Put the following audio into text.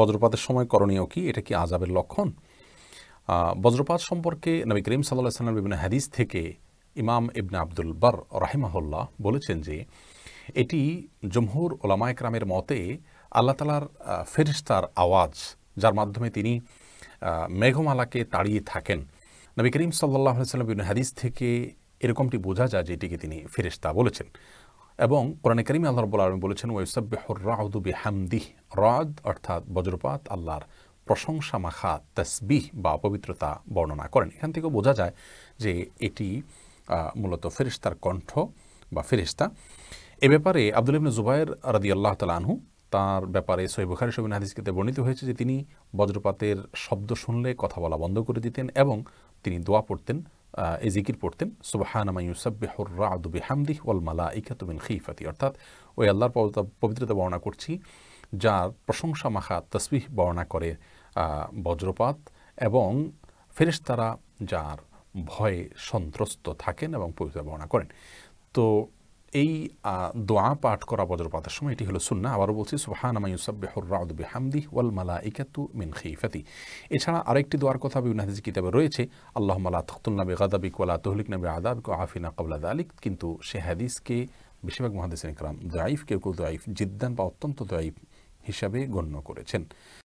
বজ্রপাতের সময় করণীয় কি এটা কি আজাবের লক্ষণ বজ্রপাত সম্পর্কে নবী করিম সাল্লাহ সাল্লামের বিভিন্ন হাদিস থেকে ইমাম ইবনে আব্দুল বার রাহিমাহুল্লাহ বলেছেন যে এটি জমহুর ওলামা একরামের মতে আল্লাহ তালার ফেরিস্তার আওয়াজ যার মাধ্যমে তিনি মেঘমালাকে তাড়িয়ে থাকেন নবী করিম সাল্লাহ সাল্লাম বিভিন্ন হাদিস থেকে এরকমটি বোঝা যায় যে এটিকে তিনি ফেরিস্তা বলেছেন এবং কোরআনে করিমি আল্লাহ রব্বুল আলমী বলেছেন ওয়সাব্বিহর রাউদু বিহামদিহ রাদ অর্থাৎ বজ্রপাত আল্লাহর প্রশংসা মাখা তসবিহ বা পবিত্রতা বর্ণনা করেন এখান থেকে বোঝা যায় যে এটি মূলত ফেরিস্তার কণ্ঠ বা ফেরিস্তা এ ব্যাপারে আব্দুল ইবনে জুবাইর রাদি আল্লাহ আনহু তাঁর ব্যাপারে সৈবুখারি সবিন হাদিসকে বর্ণিত হয়েছে যে তিনি বজ্রপাতের শব্দ শুনলে কথা বলা বন্ধ করে দিতেন এবং তিনি দোয়া পড়তেন এই জিকির পড়তেন সুবাহানামাইসাব্বিহর রাদুবি হামদি ওয়াল মালা তুমিন খিফাতি অর্থাৎ ওই আল্লাহর পবিত্রতা বর্ণনা করছি যার প্রশংসা মাখা তসবিহ বর্ণনা করে বজ্রপাত এবং ফেরেশতারা যার ভয়ে সন্ত্রস্ত থাকেন এবং পবিত্রতা বর্ণনা করেন তো এই দোয়া পাঠ করা বজ্রপাতের সময় এটি হলো সুন্না আবারও বলছি সুহানামাইসাব্বেহর রাউদ ওয়াল মালা ইকাতু মিন খিফাতি এছাড়া আরেকটি দোয়ার কথা বিউনাহাদিজ কিতাবে রয়েছে আল্লাহ মালা নাবি গাদাবিক ওয়ালা তহলিক নাবি আদাবিক ও আফিনা কবলাদ আলিক কিন্তু সে হাদিসকে বেশিরভাগ মহাদিস ইকরাম দোয়াইফ কেউ কেউ দোয়াইফ জিদ্দান বা অত্যন্ত দোয়াইফ হিসাবে গণ্য করেছেন